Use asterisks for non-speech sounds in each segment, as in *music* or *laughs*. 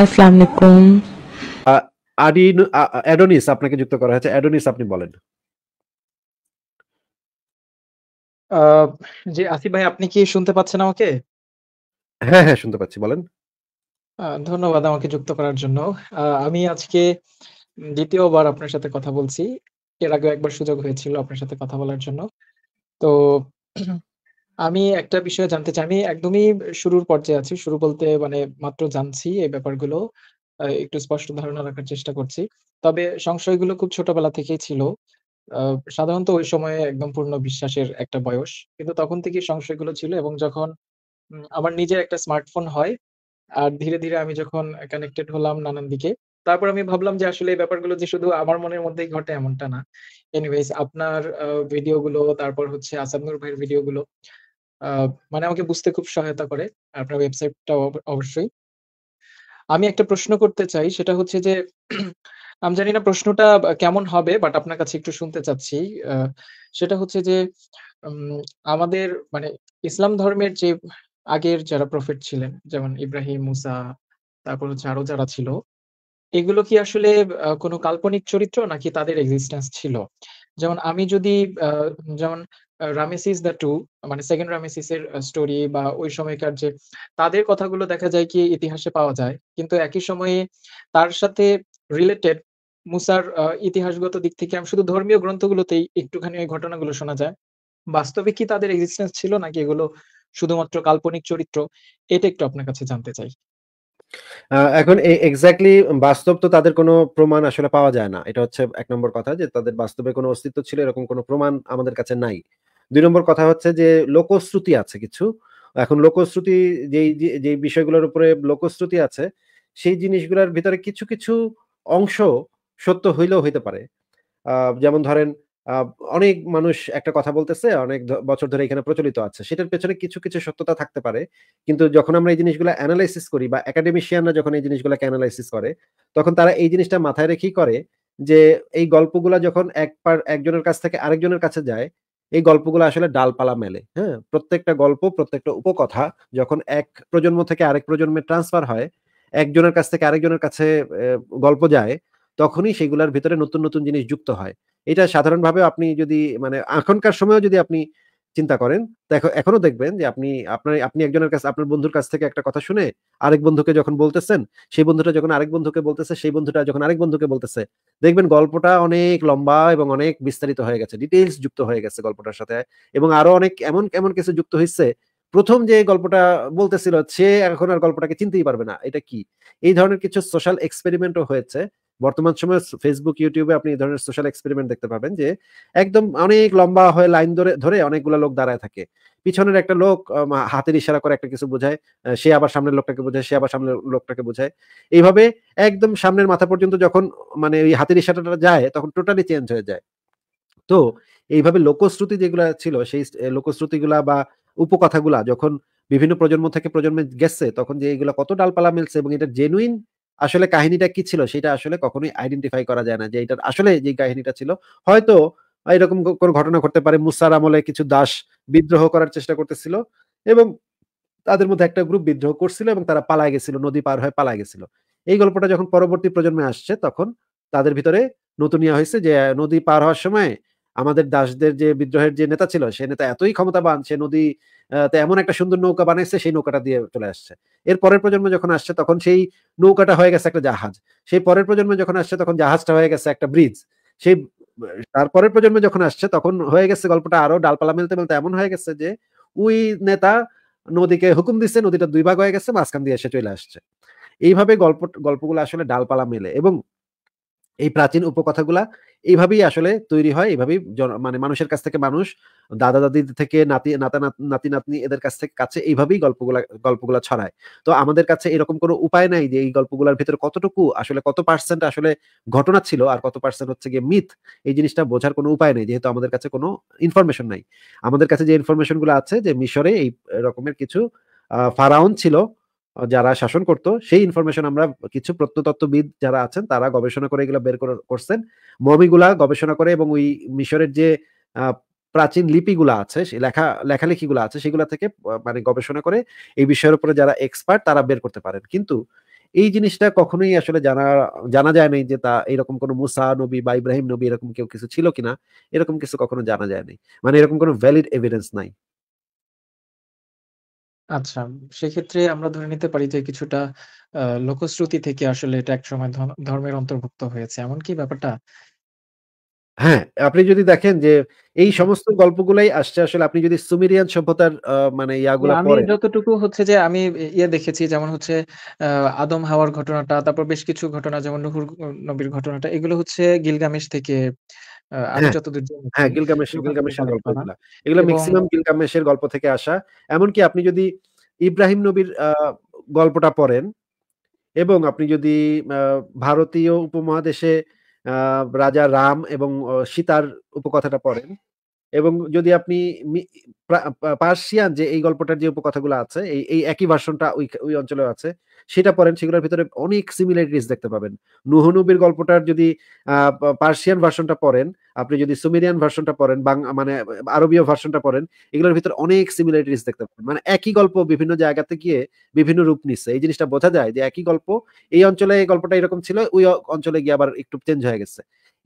আসসালামু আলাইকুম অ্যাডোনিস আপনাকে যুক্ত করা হয়েছে অ্যাডোনিস আপনি বলেন যে আসিফ ভাই আপনি কি শুনতে পাচ্ছেন আমাকে হ্যাঁ হ্যাঁ শুনতে পাচ্ছি বলেন ধন্যবাদ আমাকে যুক্ত করার জন্য আমি আজকে দ্বিতীয়বার আপনার সাথে কথা বলছি এর আগে একবার সুযোগ হয়েছিল আপনার সাথে কথা বলার জন্য তো আমি একটা বিষয়ে জানতে চাই। আমি একদমই শুরুর পর্যায়ে আছি। শুরু বলতে মানে মাত্র জানছি এই ব্যাপারগুলো। একটু স্পষ্ট ধারণা রাখার চেষ্টা করছি। তবে সংশয়গুলো খুব ছোটবেলা থেকেই ছিল। সাধারণত ওই সময়ে একদম পূর্ণ বিশ্বাসের একটা বয়স। কিন্তু তখন থেকেই সংশয়গুলো ছিল এবং যখন আমার নিজের একটা স্মার্টফোন হয়, আর ধীরে, ধীরে আমি যখন কানেক্টেড হলাম নানান দিকে, তারপর আমি ভাবলাম যে আসলে এই ব্যাপারগুলো যে শুধু আমার মনের মধ্যেই ঘটে এমনটা না। এনিওয়েজ আপনার আ ভিডিওগুলো, তারপর হচ্ছে আহসান নূর ভাইয়ের ভিডিওগুলো মানে আমাকে বুঝতে খুব সহায়তা করে আপনার ওয়েবসাইটটা অবশ্যই আমি একটা প্রশ্ন করতে চাই সেটা হচ্ছে যে *clears throat* আমি জানি না প্রশ্নটা কেমন হবে বাট আপনার কাছে একটু শুনতে চাচ্ছি সেটা হচ্ছে যে আমাদের মানে ইসলাম ধর্মের যে আগের যারা প্রফেট ছিলেন যেমন ইব্রাহিম মুসা তারপর হচ্ছে আরো যারা ছিল এগুলো কি আসলে কোনো কাল্পনিক চরিত্র নাকি তাদের এক্সিস্টেন্স ছিল যেমন আমি যদি যেমন রামেসিস দ্য টু মানে সেকেন্ড রামেসিসের স্টোরি বা ওই সময়কার যে তাদের কথাগুলো দেখা যায় কি ইতিহাসে পাওয়া যায় কিন্তু একই সময়ে তার সাথে রিলেটেড মুসার ইতিহাসগত দিক থেকে আমি শুধু ধর্মীয় গ্রন্থগুলোতেই একটুখানি ওই ঘটনাগুলো শোনা যায় বাস্তবে কি তাদের এক্সিস্টেন্স ছিল নাকি এগুলো শুধুমাত্র কাল্পনিক চরিত্র এটা একটু আপনার কাছে জানতে চাই এখন এক্স্যাক্টলি বাস্তব তো তাদের কোনো প্রমাণ আসলে পাওয়া যায় না এটা হচ্ছে এক নম্বর কথা যে তাদের বাস্তবে কোনো অস্তিত্ব ছিল এরকম কোনো প্রমাণ আমাদের কাছে নাই দুই নম্বর কথা হচ্ছে যে লোকশ্রুতি আছে কিছু এখন লোকশ্রুতি যেই যে বিষয়গুলোর উপরে লোকশ্রুতি আছে সেই জিনিসগুলোর ভিতরে কিছু কিছু অংশ সত্য হইলেও হইতে পারে যেমন ধরেন অনেক মানুষ একটা কথা বলতেছে অনেক বছর ধরে এখানে প্রচলিত আছে সেটার পেছনে কিছু কিছু সত্যতা থাকতে পারে কিন্তু যখন আমরা এই জিনিসগুলো অ্যানালাইসিস করি বা একাডেমিশিয়ানরা যখন এই জিনিসগুলোকে অ্যানালাইসিস করে তখন তারা এই জিনিসটা মাথায় রেখেই করে যে এই গল্পগুলা যখন এক পার একজনের কাছ থেকে আরেকজনের কাছে যায় এই গল্পগুলো আসলে ডালপালা মেলে হ্যাঁ প্রত্যেকটা গল্প প্রত্যেকটা উপকথা যখন এক প্রজন্ম থেকে আরেক প্রজন্মে ট্রান্সফার হয় একজনের কাছ থেকে আরেকজনের কাছে গল্প যায় তখনই সেগুলোর ভিতরে নতুন নতুন জিনিস যুক্ত হয় এটা সাধারণভাবে আপনি যদি মানে এখনকার সময়েও যদি আপনি চিন্তা করেন দেখো এখনো দেখবেন যে আপনি আপনার আপনি একজনের কাছে আপনার বন্ধুর কাছ থেকে একটা কথা শুনে আরেক বন্ধুকে যখন বলতেছেন সেই বন্ধুটা যখন আরেক বন্ধুকে বলতেছে সেই বন্ধুটা যখন আরেক বন্ধুকে বলতেছে দেখবেন গল্পটা অনেক লম্বা এবং অনেক বিস্তারিত হয়ে গেছে ডিটেলস যুক্ত হয়ে গেছে গল্পটার সাথে এবং আরো অনেক এমন এমন কিছু যুক্ত হয়েছে প্রথম যে গল্পটা বলতেছিল সে এখন আর গল্পটাকে চিনতেই পারবে না এটা কি এই ধরনের কিছু সোশ্যাল এক্সপেরিমেন্টও হয়েছে বর্তমান সময়ে ফেসবুক ইউটিউবে আপনি এই ধরনের সোশ্যাল এক্সপেরিমেন্ট দেখতে পাবেন যে একদম অনেক লম্বা হয়ে লাইন ধরে ধরে অনেকগুলো লোক দাঁড়ায় থাকে পিছনের একটা লোক হাতের ইশারা করে একটা কিছু বোঝায় সে আবার সামনের লোকটাকে বোঝায় সে আবার সামনের লোকটাকে বোঝায় এইভাবে একদম সামনের মাথা পর্যন্ত যখন মানে ওই হাতের ইশারাটা যায় তখন টোটালি চেঞ্জ হয়ে যায় তো এইভাবে লোকশ্রুতি যেগুলো ছিল সেই লোকশ্রুতিগুলা বা উপকথাগুলা যখন বিভিন্ন প্রজন্ম থেকে প্রজন্মে গেছে তখন যে এগুলো কত ডালপালা মিলছে এবং এটা জেনুইন আসলে কাহিনীটা কি ছিল সেটা আসলে কখনোই আইডেন্টিফাই করা যায় না যে এটার আসলে যে কাহিনীটা ছিল হয়তো এরকম কোনো ঘটনা ঘটতে পারে মুসার আমলে কিছু দাস বিদ্রোহ করার চেষ্টা করতেছিল এবং তাদের মধ্যে একটা গ্রুপ বিদ্রোহ করছিল এবং তারা পালায় গেছিল নদী পার হয়ে পালায় গেছিল এই গল্পটা যখন পরবর্তী প্রজন্মে আসছে তখন তাদের ভিতরে নতুন ইয়া হয়েছে যে নদী পার হওয়ার সময় আমাদের দাসদের যে বিদ্রোহের যে নেতা ছিল সে নেতা এতই ক্ষমতাবান সে নদী এমন একটা সুন্দর নৌকা বানাইছে সেই নৌকাটা দিয়ে চলে আসছে এর পরের প্রজন্ম যখন আসছে তখন সেই নৌকাটা হয়ে গেছে একটা জাহাজ সেই পরের প্রজন্ম যখন আসছে তখন জাহাজটা হয়ে গেছে একটা ব্রিজ সেই তারপরের প্রজন্মে যখন আসছে তখন হয়ে গেছে গল্পটা আরো ডালপালা মেলতে মেলতে এমন হয়ে গেছে যে ওই নেতা নদীকে হুকুম দিচ্ছে নদীটা দুই ভাগ হয়ে গেছে মাঝখান দিয়ে এসে চলে আসছে এইভাবে গল্প গল্পগুলো আসলে ডালপালা মেলে এবং এই প্রাচীন উপকথাগুলা এইভাবেই আসলে তৈরি হয় এইভাবেই মানে মানুষের কাছ থেকে মানুষ দাদা দাদি থেকে নাতি নাতা নাতি নাতনি এদের কাছ থেকে কাছে এইভাবেই গল্পগুলা গল্পগুলা ছড়ায় তো আমাদের কাছে এরকম কোনো উপায় নাই যে এই গল্পগুলোর ভিতরে কতটুকু আসলে কত পার্সেন্ট আসলে ঘটনা ছিল আর কত পার্সেন্ট হচ্ছে গিয়ে মিথ এই জিনিসটা বোঝার কোনো উপায় নেই যেহেতু আমাদের কাছে কোনো ইনফরমেশন নাই আমাদের কাছে যে ইনফরমেশনগুলো আছে যে মিশরে এই রকমের কিছু ফারাউন ছিল যারা শাসন করত সেই ইনফরমেশন আমরা কিছু প্রত্নতত্ত্ববিদ যারা আছেন তারা গবেষণা করে এগুলো বের করছেন মমিগুলা গবেষণা করে এবং ওই মিশরের যে প্রাচীন লিপিগুলো আছে লেখা লেখালেখিগুলো আছে সেগুলো থেকে মানে গবেষণা করে এই বিষয়ের উপরে যারা এক্সপার্ট তারা বের করতে পারেন কিন্তু এই জিনিসটা কখনোই আসলে জানা জানা যায় নাই যে তা এরকম কোনো মুসা নবী বা ইব্রাহিম নবী এরকম কেউ কিছু ছিল কিনা এরকম কিছু কখনো জানা যায় নাই মানে এরকম কোনো ভ্যালিড এভিডেন্স নাই আচ্ছা, সেক্ষেত্রে আমরা ধরে নিতে পারি যে কিছুটা আহ লোকশ্রুতি থেকে আসলে এটা একসময় সময় ধর্মের অন্তর্ভুক্ত হয়েছে। এমন কি ব্যাপারটা? হ্যাঁ আপনি যদি দেখেন যে এই সমস্ত গল্পগুলাই আসছে আসলে আপনি যদি সুমেরিয়ান সভ্যতার মানে ইয়াগুলো আমি যতটুকু হচ্ছে যে আমি ইয়ে দেখেছি যেমন হচ্ছে আদম হাওয়ার ঘটনাটা তারপর বেশ কিছু ঘটনা যেমন নুহুর নবীর ঘটনাটা এগুলো হচ্ছে গিলগামেশ থেকে আমি হ্যাঁ, যতদূর হ্যাঁ গিলগামেশ গিলগামেশের এগুলো ম্যাক্সিমাম গিলগামেশের গল্প থেকে আসা এমনকি আপনি যদি ইব্রাহিম নবীর গল্পটা পড়েন এবং আপনি যদি ভারতীয় উপমহাদেশে আহ রাজা রাম এবং সীতার উপকথাটা পড়েন এবং যদি আপনি পার্সিয়ান যে এই গল্পটার যে উপকথাগুলো আছে এই এই একই ভার্সনটা ওই ওই অঞ্চলে আছে সেটা পড়েন সেগুলোর ভিতরে অনেক সিমিলারিটিস দেখতে পাবেন নুহনুবির গল্পটার যদি পার্সিয়ান ভার্সনটা পড়েন আপনি যদি সুমেরিয়ান ভার্সনটা পড়েন বাং মানে আরবীয় ভার্সনটা পড়েন এগুলোর ভিতরে অনেক সিমিলারিটিস দেখতে পাবেন মানে একই গল্প বিভিন্ন জায়গাতে গিয়ে বিভিন্ন রূপ নিচ্ছে এই জিনিসটা বোঝা যায় যে একই গল্প এই অঞ্চলে এই গল্পটা এরকম ছিল ওই অঞ্চলে গিয়ে আবার একটু চেঞ্জ হয়ে গেছে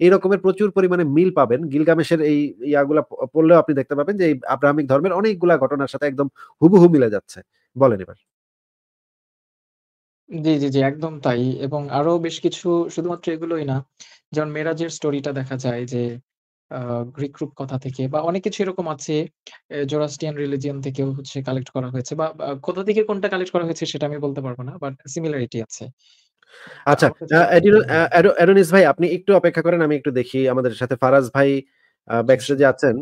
এই রকমের প্রচুর পরিমাণে মিল পাবেন গিলগামেশের এই ইয়াগুলা পড়লেও আপনি দেখতে পাবেন যে এই আব্রাহামিক ধর্মের অনেকগুলা ঘটনার সাথে একদম হুবহু মিলে যাচ্ছে বলেন এবার জি, জি, জি, একদম তাই। এবং আরো বেশ কিছু শুধুমাত্র এগুলোই না। যেমন মেরাজের স্টোরিটা দেখা যায় যে গ্রিক রূপ কথা থেকে বা অনেক কিছু এরকম আছে। জোরাস্টিয়ান রিলিজিয়ান রিলিজিয়ন থেকেও হচ্ছে কালেক্ট করা হয়েছে বা কোথা থেকে কোনটা কালেক্ট করা হয়েছে সেটা আমি বলতে পারবো না। বাট সিমিলারিটি আছে। আচ্ছা, আমার অ্যাডোনিস ভাই আপনি একটু অপেক্ষা করেন। আমি একটু দেখি আমাদের সাথে ফারাজ ভাই ব্যাকস্টেজে আছেন।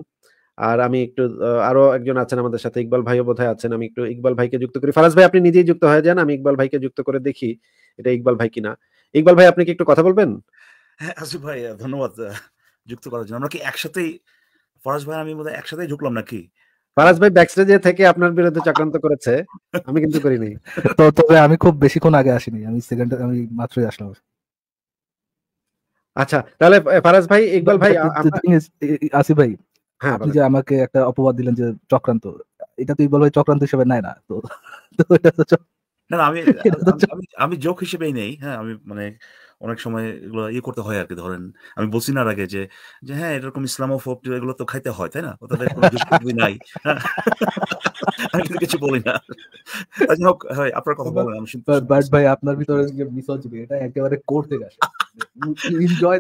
আর আমি একটু আরো একজন আছেন আমাদের সাথে ইকবাল ভাইও বোধ আছেন আমি একটু ইকবাল ভাইকে যুক্ত করি ফারাজ ভাই আপনি নিজেই যুক্ত হয়ে যান আমি ইকবাল ভাইকে যুক্ত করে দেখি এটা ইকবাল ভাই কিনা ইকবাল ভাই আপনি কি একটু কথা বলবেন হ্যাঁ ভাই ধন্যবাদ যুক্ত করার জন্য আমরা কি একসাথেই ফরাজ ভাই আমি বোধহয় একসাথেই ঢুকলাম নাকি ফারাজ ভাই ব্যাকস্টেজে থেকে আপনার বিরুদ্ধে চক্রান্ত করেছে আমি কিন্তু করিনি *laughs* তো তবে আমি খুব বেশিক্ষণ আগে আসিনি আমি সেকেন্ড আমি মাত্রই আসলাম আচ্ছা তাহলে ফারাজ ভাই ইকবাল ভাই আসিফ ভাই হ্যাঁ, আপনি যে আমাকে একটা অপবাদ দিলেন যে চক্রান্ত এটা তুই বলবে চক্রান্ত হিসেবে নাই না তো না আমি *laughs* আমি জোক হিসেবেই নেই হ্যাঁ আমি মানে অনেক সময় এগুলো ইয়ে করতে হয় আর কি ধরেন আমি বলছি না আগে যে হ্যাঁ এরকম ইসলাম ও ফোপ এগুলো তো খাইতে হয় তাই না নাই *laughs* *laughs* আমি কিন্তু কিছু বলি না হোক হয় আপনার কথা বলেন আমি বাট ভাই আপনার ভিতরে যে এটা একেবারে কোর থেকে আসে ইউ এনজয়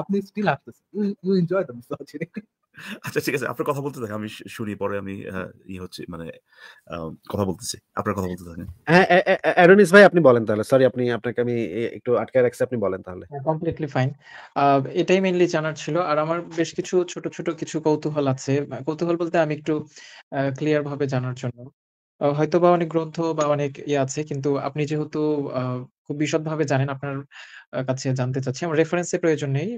আপনি স্টিল ইউ এনজয় আচ্ছা ঠিক আছে আপনার কথা বলতে আমি শুনি পরে আমি ই হচ্ছে মানে কথা বলতেছি আপনার কথা বলতে হ্যাঁ অ্যারোনিস ভাই আপনি বলেন তাহলে সরি আপনি আপনাকে আমি একটু আটকে রাখছি আপনি বলেন তাহলে কমপ্লিটলি হ্যাঁ, ফাইন এটাই মেইনলি জানার ছিল আর আমার বেশ কিছু ছোট ছোট কিছু কৌতূহল আছে কৌতূহল বলতে আমি একটু ক্লিয়ার হবে জানার জন্য। হয়তো বা অনেক গ্রন্থ বা অনেক ইয়ে আছে কিন্তু আপনি যেহেতু খুব বিশদ ভাবে জানেন আপনার কাছে জানতে চাচ্ছি। আমার রেফারেন্স এর প্রয়োজন নেই।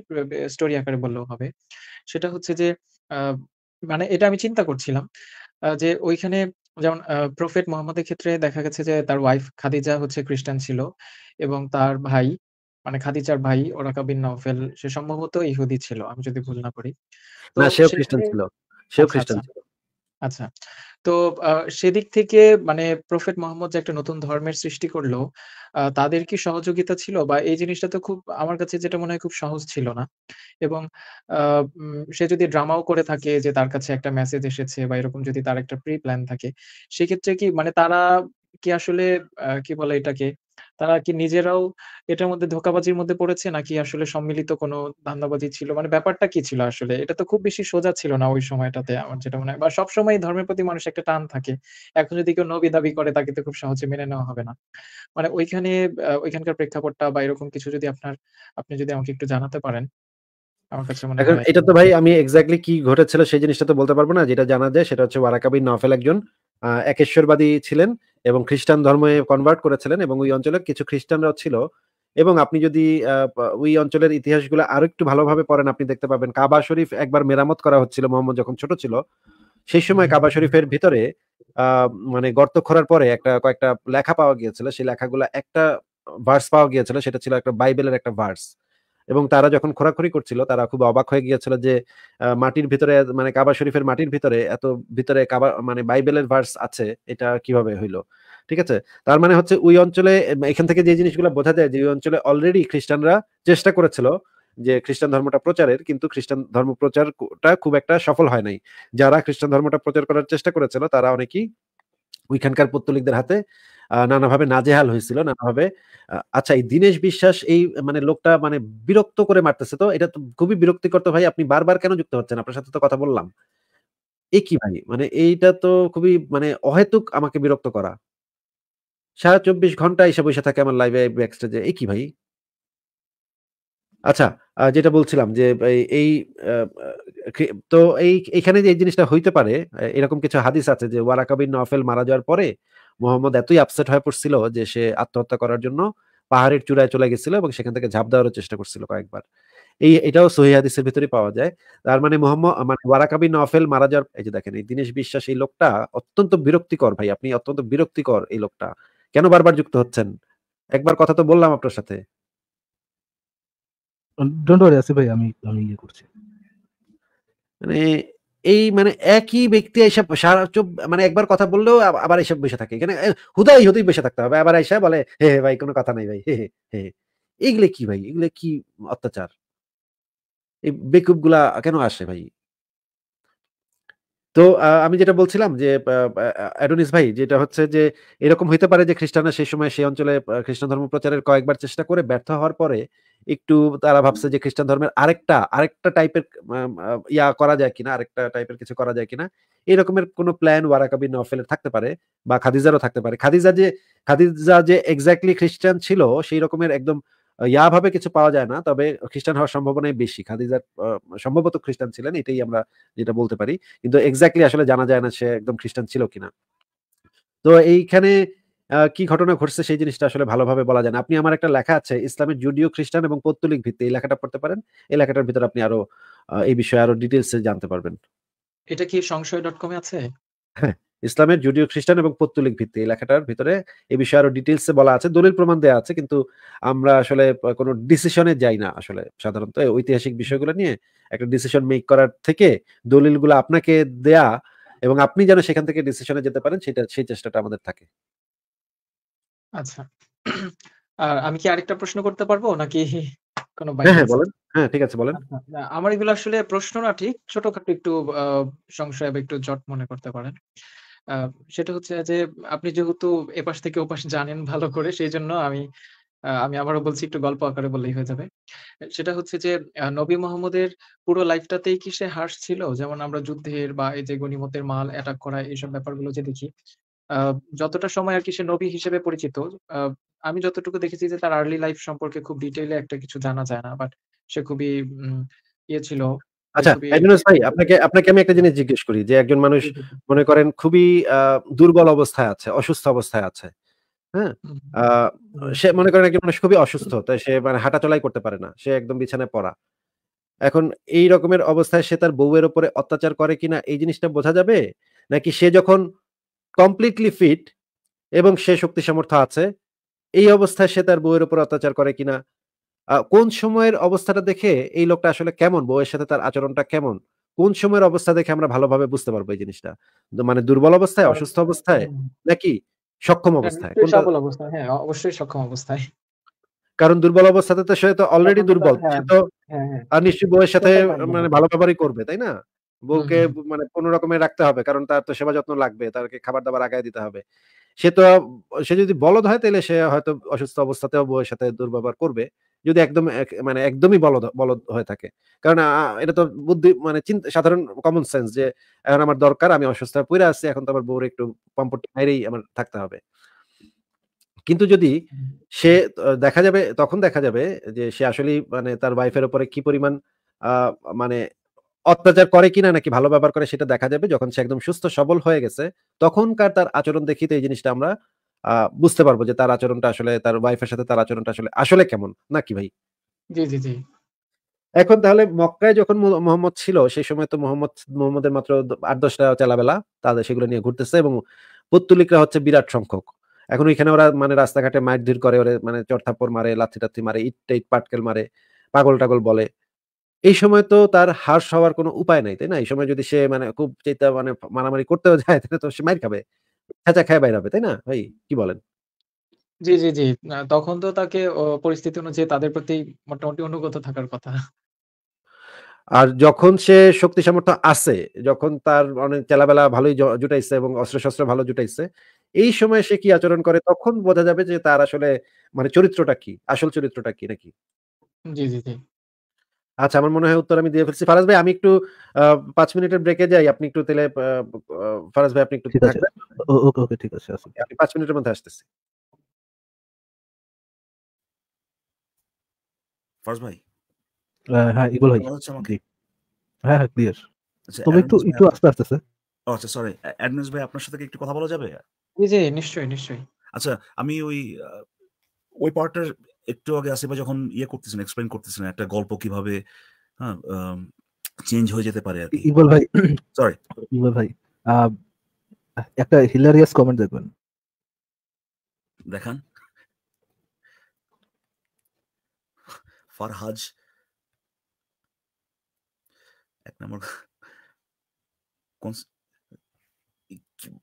স্টোরি আকারে বললেও হবে। সেটা হচ্ছে যে মানে এটা আমি চিন্তা করছিলাম। যে ওইখানে যেমন প্রফেট মোহাম্মদের ক্ষেত্রে দেখা গেছে যে তার ওয়াইফ খাদিজা হচ্ছে খ্রিস্টান ছিল এবং তার ভাই মানে খাদিজার ভাই ওরাকা বিন নফেল সে সম্ভবত ইহুদি ছিল। আমি যদি ভুল না করি। তো না সেও খ্রিস্টান ছিল। সেও আচ্ছা, খ্রিস্টান আচ্ছা। ছিল। আচ্ছা। তো সেদিক থেকে মানে প্রফেট মোহাম্মদ যে একটা নতুন ধর্মের সৃষ্টি করলো তাদের কি সহযোগিতা ছিল? বা এই জিনিসটা তো খুব আমার কাছে যেটা মনে হয় খুব সহজ ছিল না। এবং উম সে যদি ড্রামাও করে থাকে যে তার কাছে একটা মেসেজ এসেছে বা এরকম যদি তার একটা প্রি প্ল্যান থাকে, সেক্ষেত্রে কি মানে তারা কি আসলে কি বলে এটাকে? তারা কি নিজেরাও এটার মধ্যে ধোকাবাজির মধ্যে পড়েছে নাকি আসলে সম্মিলিত কোনো ধান্দাবাজি ছিল মানে ব্যাপারটা কি ছিল আসলে এটা তো খুব বেশি সোজা ছিল না ওই সময়টাতে আমার যেটা মনে হয় বা সবসময় ধর্মের প্রতি মানুষ একটা টান থাকে এখন যদি কেউ নবী দাবি করে তাকে তো খুব সহজে মেনে নেওয়া হবে না মানে ওইখানে ওইখানকার প্রেক্ষাপটটা বা এরকম কিছু যদি আপনার আপনি যদি আমাকে একটু জানাতে পারেন হয় এটা তো ভাই আমি এক্স্যাক্টলি কি ঘটেছিল সেই জিনিসটা তো বলতে পারবো না যেটা জানা যায় সেটা হচ্ছে ওয়ারাকাবি নফেল একজন একেশ্বরবাদী ছিলেন এবং খ্রিস্টান ধর্মে কনভার্ট করেছিলেন এবং ওই অঞ্চলের কিছু খ্রিস্টানরাও ছিল এবং আপনি যদি ওই অঞ্চলের ইতিহাসগুলো আরো একটু ভালোভাবে পড়েন আপনি দেখতে পাবেন কাবা শরীফ একবার মেরামত করা হচ্ছিল মোহাম্মদ যখন ছোট ছিল সেই সময় কাবা শরীফের ভিতরে মানে গর্ত খোঁড়ার পরে একটা কয়েকটা লেখা পাওয়া গিয়েছিল সেই লেখাগুলো একটা ভার্স পাওয়া গিয়েছিল সেটা ছিল একটা বাইবেলের একটা ভার্স এবং তারা যখন খোরাখুরি করছিল তারা খুব অবাক হয়ে গিয়েছিল যে মাটির ভিতরে মানে কাবা শরীফের মাটির ভিতরে এত ভিতরে কাবা মানে বাইবেলের ভার্স আছে এটা কিভাবে হইলো ঠিক আছে তার মানে হচ্ছে ওই অঞ্চলে এখান থেকে যে জিনিসগুলো বোঝা যায় যে ওই অঞ্চলে অলরেডি খ্রিস্টানরা চেষ্টা করেছিল যে খ্রিস্টান ধর্মটা প্রচারের কিন্তু খ্রিস্টান ধর্ম প্রচারটা খুব একটা সফল হয় নাই যারা খ্রিস্টান ধর্মটা প্রচার করার চেষ্টা করেছিল তারা অনেকেই ওইখানকার পত্তলিকদের হাতে নানাভাবে নাজেহাল হয়েছিল নানাভাবে আচ্ছা এই দীনেশ বিশ্বাস এই মানে লোকটা মানে বিরক্ত করে মারতেছে তো এটা তো খুবই বিরক্তিকর তো ভাই আপনি বারবার কেন যুক্ত হচ্ছেন আপনার সাথে তো কথা বললাম এ কি ভাই মানে এইটা তো খুবই মানে অহেতুক আমাকে বিরক্ত করা সারা চব্বিশ ঘন্টা এসে বসে থাকে আমার লাইভে ব্যাকস্টেজে এ কি ভাই আচ্ছা যেটা বলছিলাম যে এই তো এই এখানে যে এই জিনিসটা হইতে পারে এরকম কিছু হাদিস আছে যে ওয়ারাকাবিন নফেল মারা যাওয়ার পরে মোহাম্মদ এতই আপসেট হয়ে পড়ছিল যে সে আত্মহত্যা করার জন্য পাহাড়ের চূড়ায় চলে গেছিল এবং সেখান থেকে ঝাঁপ দেওয়ার চেষ্টা করছিল কয়েকবার এই এটাও সহি হাদিসের ভিতরে পাওয়া যায় তার মানে মোহাম্মদ মানে ওয়ারাকাবি নফেল মারা যাওয়ার এই যে দেখেন এই দিনেশ বিশ্বাস এই লোকটা অত্যন্ত বিরক্তিকর ভাই আপনি অত্যন্ত বিরক্তিকর এই লোকটা কেন বারবার যুক্ত হচ্ছেন একবার কথা তো বললাম আপনার সাথে ডোন্ট ওয়ারি আসিফ ভাই আমি আমি ইয়ে করছি মানে এই মানে একই ব্যক্তি এসব সারা মানে একবার কথা বললেও আবার এসব বসে থাকে এখানে হুদাই হুদাই বসে থাকতে হবে আবার এসে বলে হে হে ভাই কোনো কথা নাই ভাই হে হে এগুলো কি ভাই এগুলো কি অত্যাচার এই বেকুপ গুলা কেন আসে ভাই তো আমি যেটা বলছিলাম যে অ্যাডোনিস ভাই যেটা হচ্ছে যে এরকম হইতে পারে যে খ্রিস্টানরা সেই সময় সেই অঞ্চলে খ্রিস্টান ধর্ম প্রচারের কয়েকবার চেষ্টা করে ব্যর্থ হওয়ার পরে একটু তারা ভাবছে যে খ্রিস্টান ধর্মের আরেকটা আরেকটা টাইপের ইয়া করা যায় কিনা আরেকটা টাইপের কিছু করা যায় কিনা এরকমের কোনো প্ল্যান ওয়ারাকাবি নফেলের থাকতে পারে বা খাদিজারও থাকতে পারে খাদিজা যে খাদিজা যে এক্স্যাক্টলি খ্রিস্টান ছিল সেই রকমের একদম ইয়াভাবে কিছু পাওয়া যায় না তবে খ্রিস্টান হওয়ার সম্ভাবনাই বেশি খাদিজার সম্ভবত খ্রিস্টান ছিলেন এটাই আমরা যেটা বলতে পারি কিন্তু এক্স্যাক্টলি আসলে জানা যায় না সে একদম খ্রিস্টান ছিল কিনা তো এইখানে কি ঘটনা ঘটছে সেই জিনিসটা আসলে ভালোভাবে বলা যায় না আপনি আমার একটা লেখা আছে ইসলামের জুডিও খ্রিস্টান এবং পৌত্তলিক ভিত্তি এই লেখাটা পড়তে পারেন এই লেখাটার ভিতরে আপনি আরো এই বিষয়ে আরো ডিটেলসে জানতে পারবেন এটা কি সংশয় ডট কমে আছে হ্যাঁ ইসলামের জুডিও খ্রিস্টান এবং পত্তলিক ভিত্তি এই লেখাটার ভিতরে এ বিষয়ে আরো ডিটেলসে বলা আছে দলিল প্রমাণ দেওয়া আছে কিন্তু আমরা আসলে কোনো ডিসিশনে যাই না আসলে সাধারণত ঐতিহাসিক বিষয়গুলো নিয়ে একটা ডিসিশন মেক করার থেকে দলিলগুলো আপনাকে দেয়া এবং আপনি যেন সেখান থেকে ডিসিশনে যেতে পারেন সেটা সেই চেষ্টাটা আমাদের থাকে আচ্ছা আর আমি কি আরেকটা প্রশ্ন করতে পারবো নাকি কোনো হ্যাঁ, হ্যাঁ, বলেন হ্যাঁ ঠিক আছে বলেন আচ্ছা, আমার এগুলো আসলে প্রশ্ন না ঠিক ছোটখাটো একটু সংশয় বা একটু জট মনে করতে পারেন সেটা হচ্ছে যে আপনি যেহেতু এপাশ থেকে ওপাশ জানেন ভালো করে সেই জন্য আমি আমি আবারও বলছি একটু গল্প আকারে বললেই হয়ে যাবে। সেটা হচ্ছে যে নবী মোহাম্মদের পুরো লাইফটাতেই কি সে হার্স ছিল? যেমন আমরা যুদ্ধের বা এই যে গণিমতের মাল অ্যাটাক করা এইসব ব্যাপারগুলো যে দেখি। যতটা সময় আর কি সে নবী হিসেবে পরিচিত, আমি যতটুকু দেখেছি যে তার আর্লি লাইফ সম্পর্কে খুব ডিটেইলে একটা কিছু জানা যায় না। বাট সে খুবই উম ইয়ে ছিল আচ্ছা, হ্যাঁ মানে হাঁটাচলাই করতে পারে না সে একদম বিছানায় পড়া এখন এই রকমের অবস্থায় সে তার বউয়ের উপরে অত্যাচার করে কিনা এই জিনিসটা বোঝা যাবে নাকি সে যখন কমপ্লিটলি ফিট এবং সে শক্তি সামর্থ্য আছে এই অবস্থায় সে তার বউয়ের উপর অত্যাচার করে কিনা কোন সময়ের অবস্থাটা দেখে এই লোকটা আসলে কেমন বউয়ের সাথে তার আচরণটা কেমন কোন সময়ের অবস্থা দেখে আমরা ভালোভাবে বুঝতে পারবো এই জিনিসটা মানে দুর্বল অবস্থায় হ্যাঁ। অসুস্থ অবস্থায় নাকি সক্ষম হ্যাঁ, অবস্থায় সফল অবস্থায় হ্যাঁ অবশ্যই সক্ষম অবস্থায় কারণ দুর্বল অবস্থাতে তো সে তো অলরেডি দুর্বল হ্যাঁ, তো আর নিশ্চয়ই বউয়ের সাথে মানে ভালো ব্যবহারই করবে তাই না বউকে মানে কোন রকমে রাখতে হবে কারণ তার তো সেবা যত্ন লাগবে তারকে খাবার দাবার আগায় দিতে হবে সে তো সে যদি বলদ হয় তাহলে সে হয়তো অসুস্থ অবস্থাতেও বউয়ের সাথে দুর্ব্যবহার করবে যদি একদম মানে একদমই বল বলদ হয়ে থাকে কারণ এটা তো বুদ্ধি মানে চিন্তা সাধারণ কমন সেন্স যে এখন আমার দরকার আমি অসুস্থ হয়ে পড়ে আছি এখন তো আমার বউর একটু কম্পোর্ট বাইরেই আমার থাকতে হবে কিন্তু যদি সে দেখা যাবে তখন দেখা যাবে যে সে আসলে মানে তার ওয়াইফের উপরে কি পরিমাণ মানে অত্যাচার করে কিনা নাকি ভালো ব্যবহার করে সেটা দেখা যাবে যখন সে একদম সুস্থ সবল হয়ে গেছে তখনকার তার আচরণ দেখিতে এই জিনিসটা আমরা বুঝতে পারবো যে তার আচরণটা আসলে তার ওয়াইফের সাথে তার আচরণটা আসলে আসলে কেমন নাকি ভাই জি জি জি এখন তাহলে মক্কায় যখন মোহাম্মদ ছিল সেই সময় তো মোহাম্মদ মোহাম্মদের মাত্র আট দশটা চালাবেলা তাদের সেগুলো নিয়ে ঘুরতেছে এবং পুত্তলিকরা হচ্ছে বিরাট সংখ্যক এখন ওইখানে ওরা মানে রাস্তাঘাটে মারধর করে ওরা মানে চড়থাপ্পড় মারে লাথি টাথি মারে ইট টাইট পাটকেল মারে পাগল টাগল বলে এই সময় তো তার হাস হওয়ার কোনো উপায় নাই তাই না এই সময় যদি সে মানে খুব চেতা মানে মারামারি করতেও যায় তাহলে তো সে মার খাবে ছেঁচা খেয়ে বাইর হবে তাই না ভাই কি বলেন জি, জি, জি। তখন তো তাকে পরিস্থিতি অনুযায়ী তাদের প্রতি মোটামুটি অনুগত থাকার কথা। আর যখন সে শক্তি সামর্থ্য আছে, যখন তার অনেক চেলাবেলা ভালোই জুটাইছে এবং অস্ত্রশস্ত্র ভালো জুটাইছে, এই সময় সে কি আচরণ করে তখন বোঝা যাবে যে তার আসলে মানে চরিত্রটা কি? আসল চরিত্রটা কি নাকি? জি, জি, জি। আচ্ছা আমার মনে হয় উত্তর আমি দিয়ে ফেলছি ফারাজ ভাই আমি একটু পাঁচ মিনিটের ব্রেকে যাই আপনি একটু তাহলে ফারাজ ভাই আপনি একটু আছে ওকে ওকে ঠিক আছে আমি পাঁচ মিনিটের মধ্যে আসতেছি ফারাজ ভাই হ্যাঁ ইকবাল ভাই হ্যাঁ হ্যাঁ ক্লিয়ার আচ্ছা, তবে একটু একটু আস্তে আস্তে স্যার আচ্ছা সরি অ্যাডমিনস ভাই আপনার সাথে একটু কথা বলা যাবে জি জি নিশ্চয়ই নিশ্চয়ই আচ্ছা আমি ওই ওই পার্টটার একটু আগে আসিফা যখন ইয়ে করতেছেন এক্সপ্লেন করতেছেন একটা গল্প কিভাবে হ্যাঁ চেঞ্জ হয়ে যেতে পারে আর ভাই সরি ভাই একটা হিলারিয়াস কমেন্ট দেখবেন দেখান ফারহাজ এক নম্বর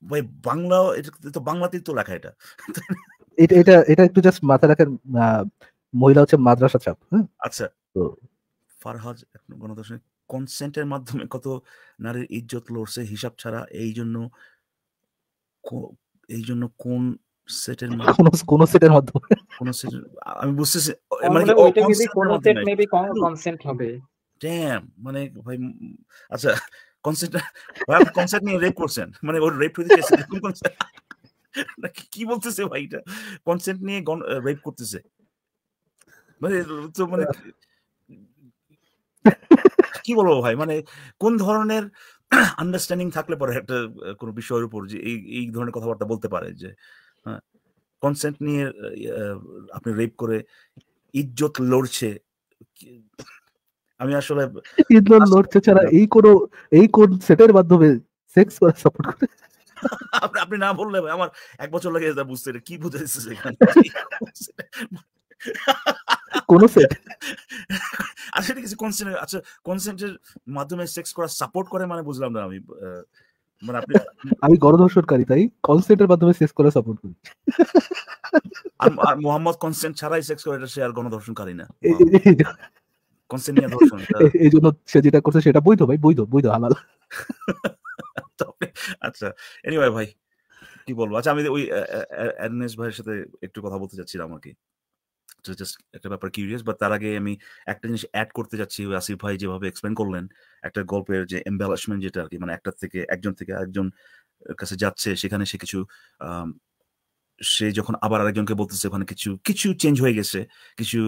ভাই বাংলা এটা তো বাংলাতেই তো লেখা এটা এটা এটা একটু জাস্ট মাথা রাখেন মহিলা হচ্ছে মাদ্রাসা চাপ হ্যাঁ? আচ্ছা তো ফারহাজ গণতন্ত্রের কনসেন্টের মাধ্যমে কত নারীর ইজ্জত লড়ছে হিসাব ছাড়া এই জন্য এই জন্য কোন সেটের কোন কোন সেটের মাধ্যমে কোন সেটের আমি বুঝতেছি মানে কোন সেট মেবি কনসেন্ট হবে ড্যাম মানে ভাই আচ্ছা কনসেন্ট ভাই কনসেন্ট নিয়ে রেপ করছেন মানে ওর রেপ হয়ে কোন কনসেন্ট *laughs* কি বলতেছে ভাইটা কনসেন্ট নিয়ে রেপ করতেছে মানে তো মানে *laughs* কি বলবো ভাই মানে কোন ধরনের আন্ডারস্ট্যান্ডিং *clears throat* থাকলে পরে একটা কোনো বিষয়ের উপর যে এই এই ধরনের কথাবার্তা বলতে পারে যে হ্যাঁ কনসেন্ট নিয়ে আপনি রেপ করে ইজ্জত লড়ছে আমি আসলে ইজ্জত লড়ছে ছাড়া হ্যাঁ। এই কোনো এই কোন সেটের মাধ্যমে সেক্স করা সাপোর্ট করে আপনি না বললে আমার এক বছর লাগে এটা বুঝতে কি বুঝাইছে সেখানে কোন সেট আচ্ছা ঠিক আছে কনসেন্ট আচ্ছা কনসেন্টের মাধ্যমে সেক্স করা সাপোর্ট করে মানে বুঝলাম না আমি মানে আপনি আমি গণধর্ষণকারী তাই কনসেন্টের মাধ্যমে সেক্স করা সাপোর্ট করি আর মোহাম্মদ কনসেন্ট ছাড়াই সেক্স করে এটা সে আর গণধর্ষণকারী না কনসেন্ট নিয়ে ধর্ষণ এই জন্য সে যেটা করছে সেটা বৈধ ভাই বৈধ বৈধ হালাল আচ্ছা এনিওয়ে ভাই কি বলবো আচ্ছা আমি ওই অ্যাডনেস ভাইয়ের সাথে একটু কথা বলতে চাচ্ছিলাম আর কি জাস্ট একটা ব্যাপার কিউরিয়াস বাট তার আগে আমি একটা জিনিস অ্যাড করতে যাচ্ছি আসিফ ভাই যেভাবে এক্সপ্লেন করলেন একটা গল্পের যে এম্বালাসমেন্ট যেটা আর কি মানে একটা থেকে একজন থেকে আরেকজন কাছে যাচ্ছে সেখানে সে কিছু সে যখন আবার আরেকজনকে বলতেছে ওখানে কিছু কিছু চেঞ্জ হয়ে গেছে কিছু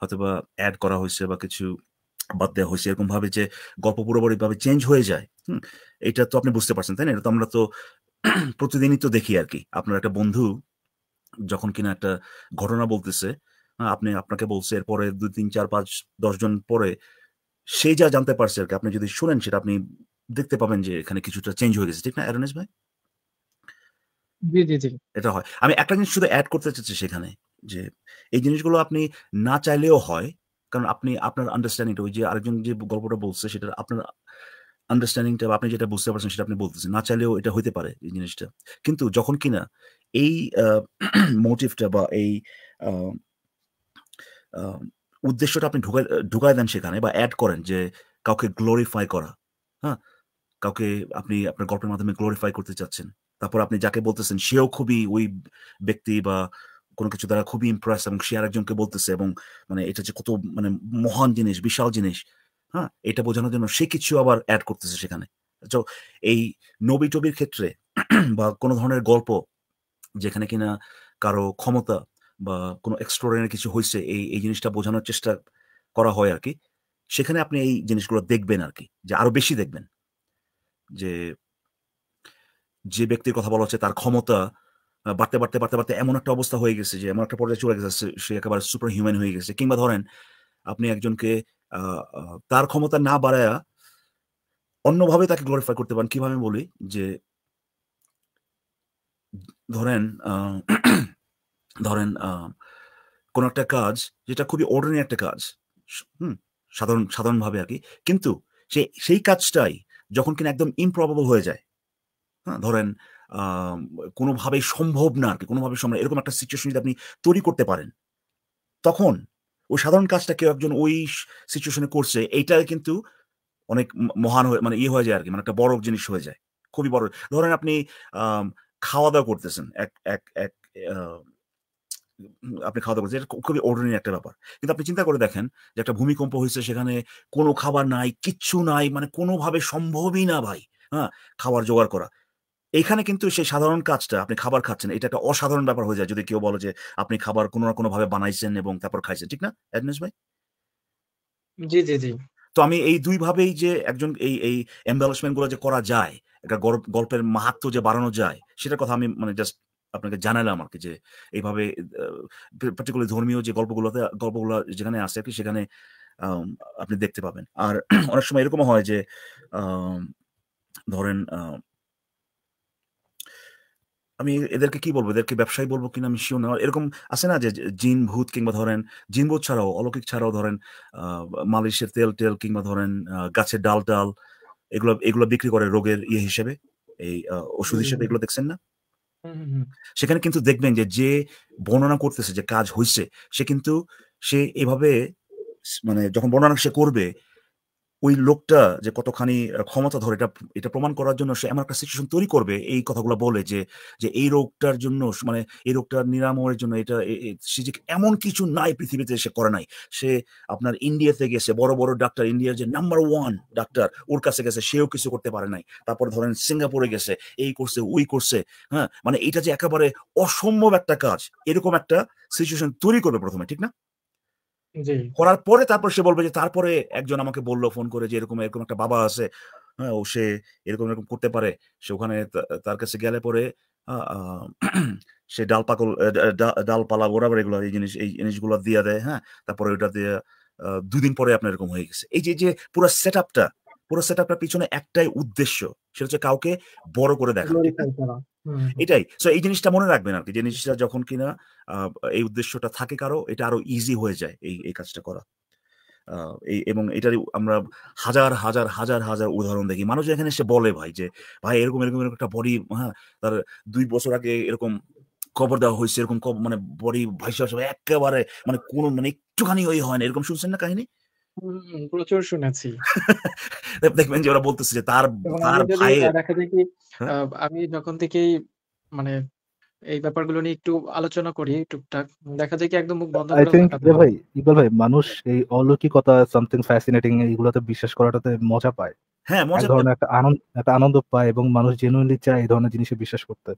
হয়তোবা অ্যাড করা হয়েছে বা কিছু বাদ দেওয়া হয়েছে এরকম ভাবে যে গল্প পুরোপুরি ভাবে চেঞ্জ হয়ে যায় হুম এটা তো আপনি বুঝতে পারছেন তাই না এটা তো আমরা তো *clears throat* প্রতিদিনই তো দেখি আর কি আপনার একটা বন্ধু যখন কিনা একটা ঘটনা বলতেছে হ্যাঁ, আপনি আপনাকে বলছে এরপরে দুই তিন চার পাঁচ দশজন পরে সে যা জানতে পারছে আর কি আপনি যদি শুনেন সেটা আপনি দেখতে পাবেন যে এখানে কিছুটা চেঞ্জ হয়ে গেছে ঠিক না অ্যারনেস ভাই জি জি এটা হয় আমি একটা জিনিস শুধু অ্যাড করতে চাচ্ছি সেখানে যে এই জিনিসগুলো আপনি না চাইলেও হয় কারণ আপনি আপনার আন্ডারস্ট্যান্ডিংটা ওই যে আরেকজন যে গল্পটা বলছে সেটা আপনার আন্ডারস্ট্যান্ডিংটা আপনি যেটা বুঝতে পারছেন সেটা আপনি বলতেছেন না চাইলেও এটা হইতে পারে এই জিনিসটা কিন্তু যখন কিনা এই মোটিভটা *clears throat* বা এই উদ্দেশ্যটা আপনি ঢুকাই ঢুকাই দেন সেখানে বা অ্যাড করেন যে কাউকে গ্লোরিফাই করা হ্যাঁ কাউকে আপনি আপনার গল্পের মাধ্যমে গ্লোরিফাই করতে চাচ্ছেন তারপর আপনি যাকে বলতেছেন সেও খুবই ওই ব্যক্তি বা কোনো কিছু দ্বারা খুবই ইম্প্রেস এবং সে আরেকজনকে বলতেছে এবং মানে এটা যে কত মানে মহান জিনিস বিশাল জিনিস হ্যাঁ এটা বোঝানোর জন্য সে কিছু আবার অ্যাড করতেছে সেখানে তো এই নবী টবির ক্ষেত্রে বা কোনো ধরনের গল্প যেখানে কিনা কারো ক্ষমতা বা কোনো এক্সট্রোডেনারি কিছু হয়েছে এই এই জিনিসটা বোঝানোর চেষ্টা করা হয় আর কি সেখানে আপনি এই জিনিসগুলো দেখবেন আর কি যে আরো বেশি দেখবেন যে যে ব্যক্তির কথা বলা হচ্ছে তার ক্ষমতা বাড়তে বাড়তে বাড়তে বাড়তে এমন একটা অবস্থা হয়ে গেছে যে এমন একটা পর্যায়ে চলে গেছে সে একেবারে সুপার হিউম্যান হয়ে গেছে কিংবা ধরেন আপনি একজনকে তার ক্ষমতা না বাড়ায়া অন্যভাবে তাকে গ্লোরিফাই করতে পারেন কিভাবে বলি যে ধরেন *clears throat* ধরেন কোন একটা কাজ যেটা খুবই অর্ডিনারি একটা কাজ হুম সাধারণ সাধারণভাবে আর কি কিন্তু সেই সেই কাজটাই যখন কিনা একদম ইম্প্রবল হয়ে যায় হ্যাঁ ধরেন কোনোভাবেই সম্ভব না আর কি কোনোভাবে সম্ভব এরকম একটা সিচুয়েশন যদি আপনি তৈরি করতে পারেন তখন ওই সাধারণ কাজটা কেউ একজন ওই সিচুয়েশনে করছে এইটা কিন্তু অনেক মহান হয়ে মানে ইয়ে হয়ে যায় আর কি মানে একটা বড় জিনিস হয়ে যায় খুবই বড় ধরেন আপনি খাওয়া দাওয়া করতেছেন এক এক এক আপনি খাওয়া দাওয়া করছেন খুবই অর্ডিনারি একটা ব্যাপার কিন্তু আপনি চিন্তা করে দেখেন যে একটা ভূমিকম্প হয়েছে সেখানে কোনো খাবার নাই কিচ্ছু নাই মানে কোনোভাবে সম্ভবই না ভাই হ্যাঁ খাবার জোগাড় করা এখানে কিন্তু সেই সাধারণ কাজটা আপনি খাবার খাচ্ছেন এটা একটা অসাধারণ ব্যাপার হয়ে যায় যদি কেউ বলে যে আপনি খাবার কোনো না কোনো ভাবে বানাইছেন এবং তারপর খাইছেন ঠিক না অ্যাডনেস ভাই জি জি জি তো আমি এই দুই ভাবেই যে একজন এই এই এম্বালাসমেন্ট গুলো যে করা যায় একটা গল্পের মাহাত্ম যে বাড়ানো যায় সেটার কথা আমি মানে জাস্ট আপনাকে জানালাম আর কি যে এইভাবে পার্টিকুলার ধর্মীয় যে গল্পগুলোতে গল্পগুলো যেখানে আছে আর কি সেখানে আপনি দেখতে পাবেন আর *clears throat* অনেক সময় এরকম হয় যে ধরেন আমি এদেরকে কি বলবো এদেরকে ব্যবসায়ী বলবো কিনা আমি শিও না এরকম আছে না যে জিন ভূত কিংবা ধরেন জিন ভূত ছাড়াও অলৌকিক ছাড়াও ধরেন মালিশের তেল টেল কিংবা ধরেন গাছের ডাল টাল এগুলো এগুলো বিক্রি করে রোগের ইয়ে হিসেবে এই ওষুধ হিসেবে এগুলো দেখছেন না সেখানে কিন্তু দেখবেন যে যে বর্ণনা করতেছে যে কাজ হয়েছে সে কিন্তু সে এভাবে মানে যখন বর্ণনা সে করবে ওই লোকটা যে কতখানি ক্ষমতা ধরে এটা এটা প্রমাণ করার জন্য সে এমন একটা সিচুয়েশন তৈরি করবে এই কথাগুলো বলে যে যে এই রোগটার জন্য মানে এই রোগটার নিরাময়ের জন্য এটা সে যে এমন কিছু নাই পৃথিবীতে সে করে নাই সে আপনার ইন্ডিয়াতে গেছে বড় বড় ডাক্তার ইন্ডিয়ার যে নাম্বার ওয়ান ডাক্তার ওর কাছে গেছে সেও কিছু করতে পারে নাই তারপর ধরেন সিঙ্গাপুরে গেছে এই করছে ওই করছে হ্যাঁ মানে এটা যে একেবারে অসম্ভব একটা কাজ এরকম একটা সিচুয়েশন তৈরি করবে প্রথমে ঠিক না করার পরে তারপর সে বলবে যে তারপরে একজন আমাকে বললো ফোন করে যে এরকম এরকম একটা বাবা আছে হ্যাঁ ও সে এরকম এরকম করতে পারে সে ওখানে তার কাছে গেলে পরে *clears throat* সে ডাল পাকল ডালপালা বরাবর এগুলো এই জিনিস এই জিনিসগুলো দিয়ে দেয় হ্যাঁ তারপরে ওটা দিয়ে দুদিন পরে আপনার এরকম হয়ে গেছে এই যে যে পুরো সেট আপটা পুরো সেট আপটার পিছনে একটাই উদ্দেশ্য সেটা হচ্ছে কাউকে বড় করে দেখা এটাই সো এই জিনিসটা মনে রাখবেন আর কি জিনিসটা যখন কিনা এই উদ্দেশ্যটা থাকে কারো এটা আরো ইজি হয়ে যায় এই এই কাজটা করা এই এবং এটার আমরা হাজার হাজার হাজার হাজার উদাহরণ দেখি মানুষ এখানে এসে বলে ভাই যে ভাই এরকম এরকম এরকম একটা বডি হ্যাঁ তার দুই বছর আগে এরকম কবর দেওয়া হয়েছে এরকম মানে বডি ভাইস একেবারে মানে কোনো মানে একটুখানি ওই হয় না এরকম শুনছেন না কাহিনী প্রচুর শুনেছি। দেখবেন যে ওরা বলতেছে যে তার তার দেখা হ্যাঁ? আমি যখন থেকেই মানে এই ব্যাপারগুলো নিয়ে একটু আলোচনা করি টুকটাক, দেখা যায় কি একদম মুখ বন্ধ করে ভাই ইকবাল ভাই মানুষ এই অলৌকিকতা সামথিং ফ্যাসিনেটিং এগুলোতে বিশ্বাস করাটাতে মজা পায়। হ্যাঁ, মজা ধরনের একটা আনন্দ একটা আনন্দ পায় এবং মানুষ জেনুইনলি চায় এই ধরনের জিনিসে বিশ্বাস করতে।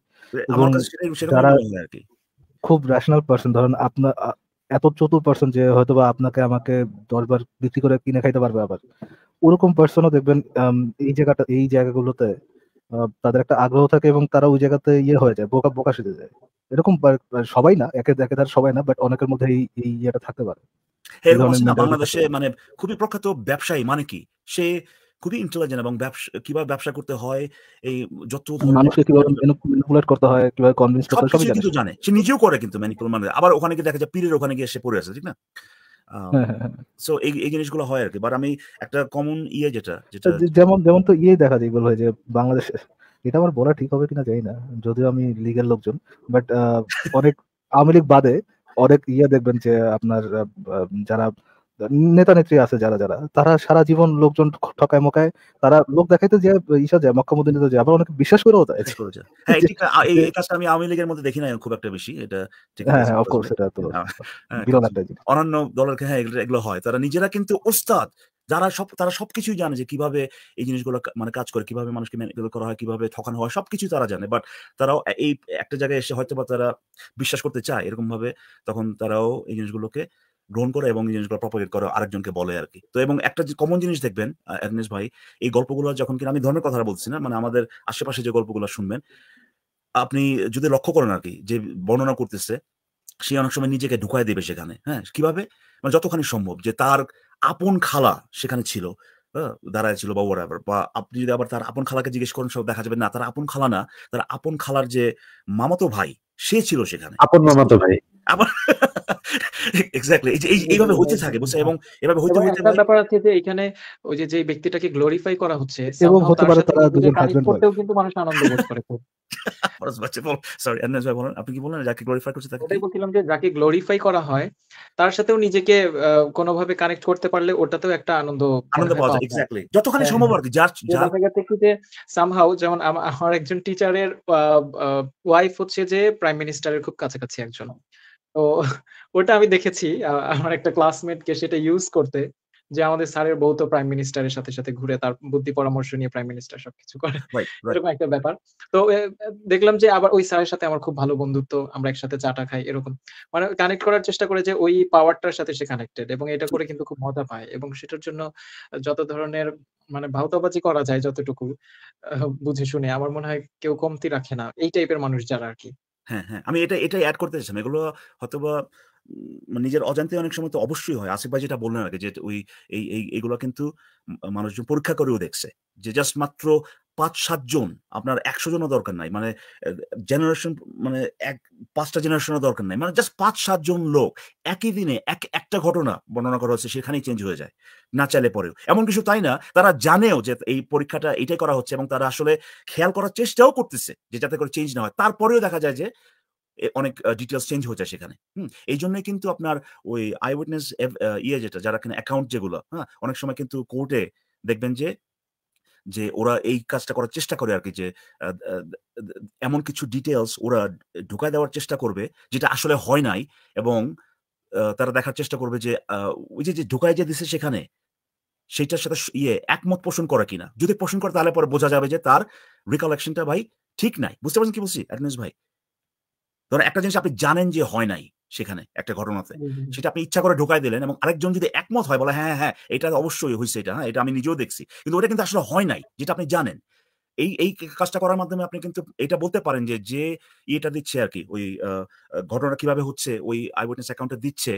খুব রেশনাল পার্সন ধরেন আপনার এত চতুর পার্সন যে হয়তো বা আপনাকে আমাকে দশবার বিক্রি করে কিনে খাইতে পারবে আবার ওরকম পার্সনও দেখবেন এই জায়গাটা এই জায়গাগুলোতে তাদের একটা আগ্রহ থাকে এবং তারা ওই জায়গাতে ইয়ে হয়ে যায় বোকা বোকা সেজে যায় এরকম সবাই না একে একে তার সবাই না বাট অনেকের মধ্যে এই এই ইয়েটা থাকতে পারে বাংলাদেশে মানে খুবই প্রখ্যাত ব্যবসায়ী মানে কি সে খুবই ইন্টেলিজেন্ট এবং ব্যবসা কিভাবে ব্যবসা করতে হয় এই যত মানুষকে কিভাবে ম্যানিপুলেট করতে হয় কিভাবে কনভিন্স করতে হয় সবই কিন্তু জানে সে নিজেও করে কিন্তু ম্যানিপুলেট মানে আবার ওখানে গিয়ে দেখা যায় পীরের ওখানে গিয়ে সে পড়ে আছে ঠিক না সো হ্যাঁ, হ্যাঁ, হ্যাঁ। এই এই জিনিসগুলো হয় আর কি বাট আমি একটা কমন ইয়ে যেটা যেটা যেমন যেমন তো ইয়ে দেখা যায় বলা হয় যে বাংলাদেশে এটা আমার বলা ঠিক হবে কিনা জানি না যদিও আমি লিগের লোকজন বাট অনেক আওয়ামী লীগ বাদে অনেক ইয়ে দেখবেন যে আপনার যারা নেতা নেত্রী আছে যারা যারা তারা সারা জীবন লোকজন ঠকায় মকায় তারা লোক দেখাইতে যে ইসা যায় মক্কা মদিনাতে যায় আবার অনেকে বিশ্বাস করেও যায় হ্যাঁ এই কাজটা আমি আওয়ামী লীগের মধ্যে দেখি না খুব একটা বেশি এটা হ্যাঁ অফকোর্স হ্যাঁ, এটা তো হ্যাঁ, হ্যাঁ, দলের হ্যাঁ এগুলো হয় তারা নিজেরা কিন্তু ওস্তাদ যারা সব তারা সবকিছুই জানে যে কিভাবে এই জিনিসগুলো মানে কাজ করে কিভাবে মানুষকে ম্যানিপুলেট করা হয় কিভাবে ঠকানো হয় সবকিছু তারা জানে বাট তারাও এই একটা জায়গায় এসে হয়তো বা তারা বিশ্বাস করতে চায় এরকম ভাবে তখন তারাও এই জিনিসগুলোকে গ্রহণ করে এবং এই জিনিসগুলো প্রপোগেট করে আরেকজনকে বলে আর কি তো এবং একটা যে কমন জিনিস দেখবেন অ্যাগনেশ ভাই এই গল্পগুলো যখন কিনা আমি ধর্মের কথা বলছি না মানে আমাদের আশেপাশে যে গল্পগুলো শুনবেন আপনি যদি লক্ষ্য করেন আর কি যে বর্ণনা করতেছে সে অনেক সময় নিজেকে ঢুকাই দেবে সেখানে হ্যাঁ কিভাবে মানে যতখানি সম্ভব যে তার আপন খালা সেখানে ছিল হ্যাঁ? দাঁড়ায় ছিল বা ওয়ার বা আপনি যদি আবার তার আপন খালাকে জিজ্ঞেস করেন সব দেখা যাবে না তার আপন খালা না তার আপন খালার যে মামাতো ভাই সে ছিল সেখানে আপন মামাতো ভাই এক্স্যাক্টলি এইভাবে থাকে বুঝছেন এবং এভাবে মানে ব্যাপার আছে যে এখানে ওই যে যে ব্যক্তিটাকে গ্লোরিফাই করা হচ্ছে এবং হতে পারে তারা দুজন হাজবেন্ড করতেও কিন্তু মানুষ আনন্দ বোধ করে *laughs* বাচ্চা বল সরি ভাই বলেন আপনি কি বলেন যাকে গ্লোরিফাই বলছিলাম যে যাকে গ্লোরিফাই করা হয় তার সাথেও নিজেকে কোনোভাবে কানেক্ট করতে পারলে ওটাতেও একটা আনন্দ আনন্দ পাওয়া যায় এক্স্যাক্টলি যতখানি হ্যাঁ, সম্ভব আর কি যার হ্যাঁ। যার জায়গা থেকে যে সামহাউ যেমন আমার একজন টিচারের ওয়াইফ হচ্ছে যে প্রাইম মিনিস্টারের খুব কাছাকাছি একজন তো ওটা আমি দেখেছি আমার একটা ক্লাসমেটকে সেটা ইউজ করতে যে আমাদের স্যারের বউ তো প্রাইম মিনিস্টারের সাথে সাথে ঘুরে তার বুদ্ধি পরামর্শ নিয়ে প্রাইম মিনিস্টার সবকিছু করে এরকম একটা ব্যাপার তো দেখলাম যে আবার ওই স্যারের সাথে আমার খুব ভালো বন্ধুত্ব আমরা একসাথে চাটা খাই এরকম মানে কানেক্ট করার চেষ্টা করে যে ওই পাওয়ারটার সাথে সে কানেক্টেড এবং এটা করে কিন্তু খুব মজা পায় এবং সেটার জন্য যত ধরনের মানে ভাউতাবাজি করা যায় যতটুকু বুঝে শুনে আমার মনে হয় কেউ কমতি রাখে না এই টাইপের মানুষ যারা আর কি হ্যাঁ হ্যাঁ আমি এটা এটাই অ্যাড করতে চাইছিলাম এগুলো হয়তোবা মানে নিজের অজান্তে অনেক সময় তো অবশ্যই হয় আসিফ ভাই যেটা বললেন আগে যে ওই এই এইগুলো কিন্তু মানুষজন পরীক্ষা করেও দেখছে যে জাস্ট মাত্র পাঁচ সাতজন আপনার একশো জনও দরকার নাই মানে জেনারেশন মানে এক পাঁচটা জেনারেশনের দরকার নাই মানে জাস্ট পাঁচ সাতজন লোক একই দিনে এক একটা ঘটনা বর্ণনা করা হচ্ছে সেখানেই চেঞ্জ হয়ে যায় না চাইলে পরেও এমন কিছু তাই না তারা জানেও যে এই পরীক্ষাটা এটাই করা হচ্ছে এবং তারা আসলে খেয়াল করার চেষ্টাও করতেছে যে যাতে করে চেঞ্জ না হয় তারপরেও দেখা যায় যে অনেক ডিটেলস চেঞ্জ হয়ে যায় সেখানে হুম এই জন্যই কিন্তু আপনার ওই আই উইটনেস ইয়ে যেটা যারা কিনা অ্যাকাউন্ট যেগুলো হ্যাঁ অনেক সময় কিন্তু কোর্টে দেখবেন যে যে ওরা এই কাজটা করার চেষ্টা করে আর কি যে এমন কিছু ডিটেলস ওরা ঢুকায় দেওয়ার চেষ্টা করবে যেটা আসলে হয় নাই এবং তারা দেখার চেষ্টা করবে যে ওই যে ঢুকায় যে দিছে সেখানে সেইটার সাথে ইয়ে একমত পোষণ করা কিনা যদি পোষণ করে তাহলে পরে বোঝা যাবে যে তার রিকালেকশনটা ভাই ঠিক নাই বুঝতে পারছেন কি বলছি ভাই ধরো একটা জিনিস আপনি জানেন যে হয় নাই সেখানে একটা ঘটনাতে সেটা আপনি ইচ্ছা করে ঢোকায় দিলেন এবং আরেকজন যদি একমত হয় বলে হ্যাঁ হ্যাঁ, হ্যাঁ এটা অবশ্যই হয়েছে এটা হ্যাঁ, এটা আমি নিজেও দেখছি কিন্তু ওটা কিন্তু আসলে হয় নাই যেটা আপনি জানেন এই এই কাজটা করার মাধ্যমে আপনি কিন্তু এটা বলতে পারেন যে যে ইয়েটা দিচ্ছে আর কি ওই ঘটনা কিভাবে হচ্ছে ওই আই উইটনেস অ্যাকাউন্টে দিচ্ছে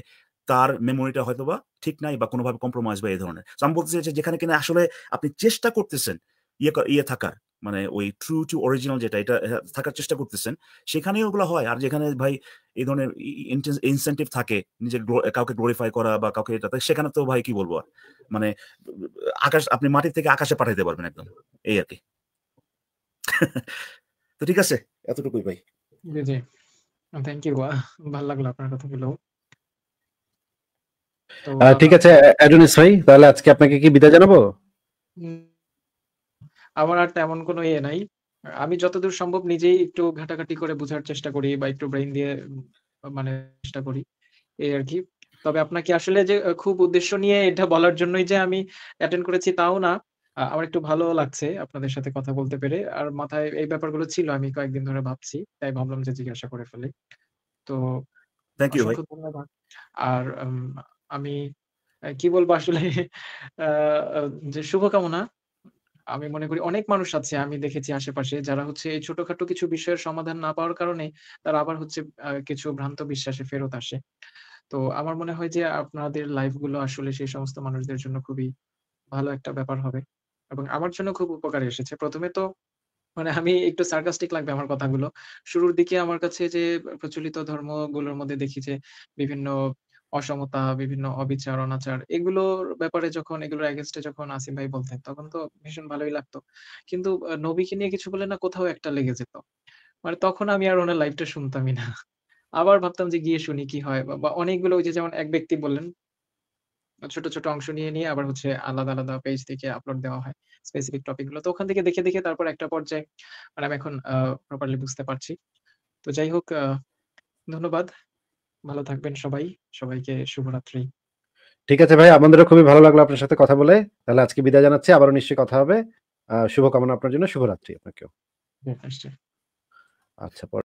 তার মেমোরিটা হয়তো বা ঠিক নাই বা কোনোভাবে কম্প্রোমাইজ বা এই ধরনের আমি বলতে চাইছি যেখানে কিনা আসলে আপনি চেষ্টা করতেছেন ইয়ে ইয়ে থাকার মানে ওই ট্রু টু অরিজিনাল যেটা এটা থাকার চেষ্টা করতেছেন সেখানে ওগুলো হয় আর যেখানে ভাই এই ধরনের ইনসেন্টিভ থাকে নিজের কাউকে গ্লোরিফাই করা বা কাউকে এটা সেখানে তো ভাই কি বলবো আর মানে আকাশ আপনি মাটির থেকে আকাশে পাঠাইতে পারবেন একদম এই আর কি *laughs* তো ঠিক আছে এতটুকুই ভাই জি জি থ্যাংক ইউ ভালো লাগলো আপনার ঠিক আছে অ্যাডোনিস ভাই তাহলে আজকে আপনাকে কি বিদায় জানাবো আমার আর তেমন কোনো ইয়ে নাই আমি যতদূর সম্ভব নিজেই একটু ঘাটাঘাটি করে বোঝার চেষ্টা করি বা একটু ব্রেইন দিয়ে মানে চেষ্টা করি এই আর কি তবে আপনাকে আসলে যে খুব উদ্দেশ্য নিয়ে এটা বলার জন্যই যে আমি অ্যাটেন্ড করেছি তাও না আমার একটু ভালো লাগছে আপনাদের সাথে কথা বলতে পেরে আর মাথায় এই ব্যাপারগুলো ছিল আমি কয়েকদিন ধরে ভাবছি তাই ভাবলাম যে জিজ্ঞাসা করে ফেলি তো ধন্যবাদ আর আমি কি বলবো আসলে *laughs* যে শুভকামনা আমি মনে করি অনেক মানুষ আছে আমি দেখেছি আশেপাশে যারা হচ্ছে এই ছোটখাটো কিছু বিষয়ের সমাধান না পাওয়ার কারণে তারা আবার হচ্ছে কিছু ভ্রান্ত বিশ্বাসে ফেরত আসে তো আমার মনে হয় যে আপনাদের লাইফ গুলো আসলে সেই সমস্ত মানুষদের জন্য খুবই ভালো একটা ব্যাপার হবে এবং আমার জন্য খুব উপকার এসেছে প্রথমে তো মানে আমি একটু সার্কাস্টিক লাগবে আমার কথাগুলো শুরুর দিকে আমার কাছে যে প্রচলিত ধর্মগুলোর মধ্যে দেখি যে বিভিন্ন অসমতা, বিভিন্ন অবিচার, অনাচার এগুলোর ব্যাপারে যখন এগুলোর এগেনস্টে যখন আসিম ভাই বলতেন তখন তো ভীষণ ভালোই লাগতো। কিন্তু নবীকে নিয়ে কিছু বলে না কোথাও একটা লেগে যেত। মানে তখন আমি আর ওনার লাইফটা শুনতামই না। আবার ভাবতাম যে গিয়ে শুনি কি হয় বা অনেকগুলো ওই যে যেমন এক ব্যক্তি বললেন ছোট, ছোট অংশ নিয়ে, নিয়ে আবার হচ্ছে আলাদা, আলাদা পেজ থেকে আপলোড দেওয়া হয় স্পেসিফিক টপিক গুলো। তো ওখান থেকে দেখে, দেখে তারপর একটা পর্যায়ে মানে আমি এখন প্রপারলি বুঝতে পারছি। তো যাই হোক ধন্যবাদ। ভালো থাকবেন সবাই সবাইকে শুভরাত্রি ঠিক আছে ভাই আমাদেরও খুবই ভালো লাগলো আপনার সাথে কথা বলে তাহলে আজকে বিদায় জানাচ্ছি আবারও নিশ্চয়ই কথা হবে শুভকামনা আপনার জন্য শুভরাত্রি আপনাকেও আচ্ছা